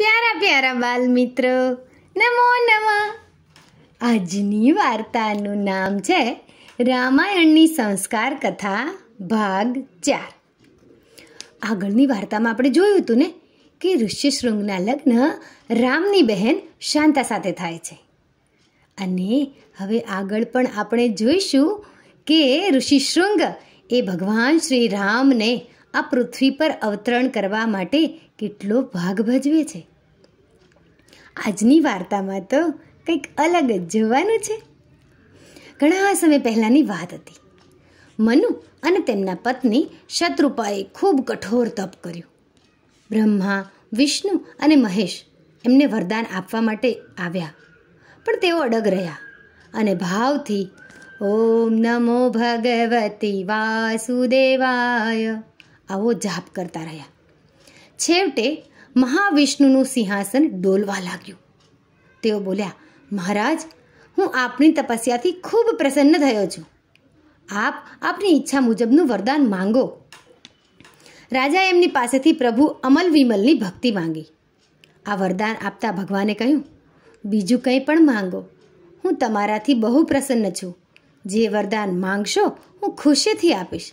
પ્યારા પ્યારા બાલ મિત્રો નમો નમઃ આજની વાર્તાનું નામ છે રામાયણની સંસ્કાર કથા ભાગ ચાર આગળની વાર્તામાં આપણે જોયું હતું ને કે ઋષિશૃંગના લગ્ન રામની બહેન શાંતા સાથે થાય છે અને હવે આગળ પણ આપણે જોઈશું કે ઋષિશૃંગ એ ભગવાન શ્રી રામને આ પૃથ્વી પર અવતરણ કરવા માટે કેટલો ભાગ ભજવે છે આજની વાર્તામાં તો કંઈક અલગ જ જોવાનું છે ઘણા સમય પહેલાંની વાત હતી મનુ અને તેમના પત્ની શત્રુપાએ ખૂબ કઠોર તપ કર્યું બ્રહ્મા વિષ્ણુ અને મહેશ એમને વરદાન આપવા માટે આવ્યા પણ તેઓ અડગ રહ્યા અને ભાવથી ઓમ નમો ભગવતી વાસુદેવાય આવો જાપ કરતા રહ્યા છેવટે મહાવિષ્ણુનું સિંહાસન ડોલવા લાગ્યું તેઓ બોલ્યા મહારાજ હું આપની તપસ્યાથી ખૂબ પ્રસન્ન થયો છું આપ આપની ઈચ્છા મુજબનું વરદાન માંગો રાજા એમની પાસેથી પ્રભુ અમલ વિમલની ભક્તિ માંગી આ વરદાન આપતા ભગવાને કહ્યું બીજું કંઈ પણ માંગો હું તમારાથી બહુ પ્રસન્ન છું જે વરદાન માંગશો હું ખુશીથી આપીશ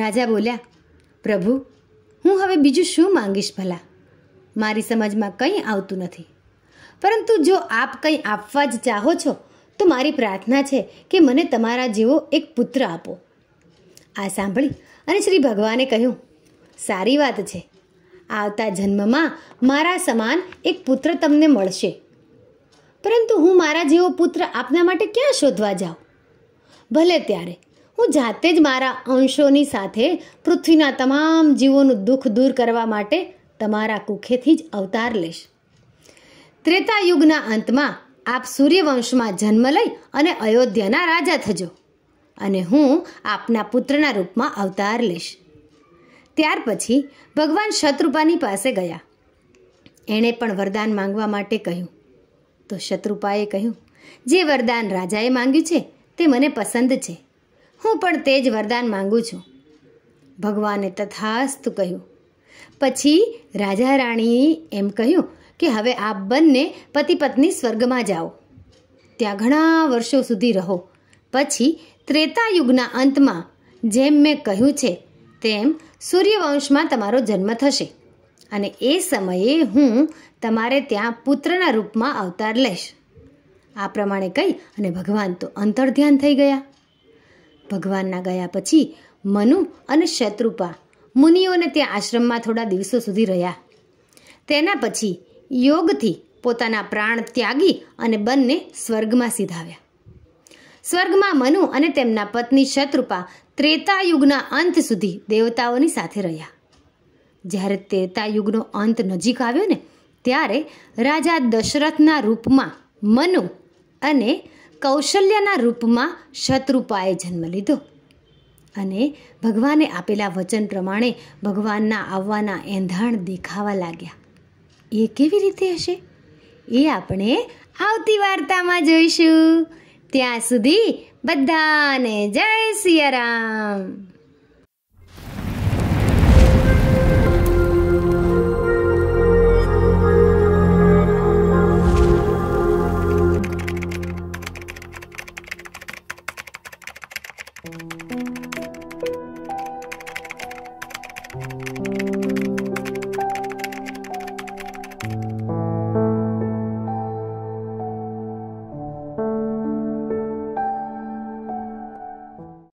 રાજા બોલ્યા પ્રભુ હું હવે બીજું શું માંગીશ ભલા મારી સમજમાં કંઈ આવતું નથી પરંતુ જો આપ કંઈ આપવા જ ચાહો છો તો મારી પ્રાર્થના છે કે મને તમારા જેવો એક પુત્ર આપો આ સાંભળી અને શ્રી ભગવાને કહ્યું સારી વાત છે આવતા જન્મમાં મારા સમાન એક પુત્ર તમને મળશે પરંતુ હું મારા જેવો પુત્ર આપના માટે ક્યાં શોધવા જાઉં ભલે ત્યારે હું જાતે જ મારા અંશોની સાથે પૃથ્વીના તમામ જીવોનું દુઃખ દૂર કરવા માટે તમારા કુખેથી જ અવતાર લઈશ ત્રેતા યુગના અંતમાં આપ સૂર્યવંશમાં જન્મ લઈ અને અયોધ્યાના રાજા થજો અને હું આપના પુત્રના રૂપમાં અવતાર લઈશ ત્યાર પછી ભગવાન શત્રુપાની પાસે ગયા એણે પણ વરદાન માંગવા માટે કહ્યું તો શત્રુપાએ કહ્યું જે વરદાન રાજાએ માંગ્યું છે તે મને પસંદ છે હું પણ તે જ વરદાન માંગુ છું ભગવાને તથાસ્તુ કહ્યું પછી રાજા રાણી એમ કહ્યું કે હવે આપ બંને પતિ પત્ની સ્વર્ગમાં જાઓ ત્યાં ઘણા વર્ષો સુધી રહો પછી ત્રેતા યુગના અંતમાં જેમ મેં કહ્યું છે તેમ સૂર્યવંશમાં તમારો જન્મ થશે અને એ સમયે હું તમારે ત્યાં પુત્રના રૂપમાં અવતાર લઈશ આ પ્રમાણે કહી અને ભગવાન તો અંતર્ધ્યાન થઈ ગયા ભગવાનના ગયા પછી મનુ અને શત્રુપા મુનિઓને ત્યાં આશ્રમમાં થોડા દિવસો સુધી રહ્યા તેના પછી યોગથી પોતાના પ્રાણ ત્યાગી અને બંને સ્વર્ગમાં સીધાવ્યા સ્વર્ગમાં મનુ અને તેમના પત્ની શત્રુપા ત્રેતાયુગના અંત સુધી દેવતાઓની સાથે રહ્યા જ્યારે ત્રેતાયુગનો અંત નજીક આવ્યો ને ત્યારે રાજા દશરથના રૂપમાં મનુ અને કૌશલ્યના રૂપમાં શત્રુપાએ જન્મ લીધો અને ભગવાને આપેલા વચન પ્રમાણે ભગવાનના આવવાના એંધાણ દેખાવા લાગ્યા એ કેવી રીતે હશે એ આપણે આવતી વાર્તામાં જોઈશું ત્યાં સુધી બધાને જય સિયારામ Música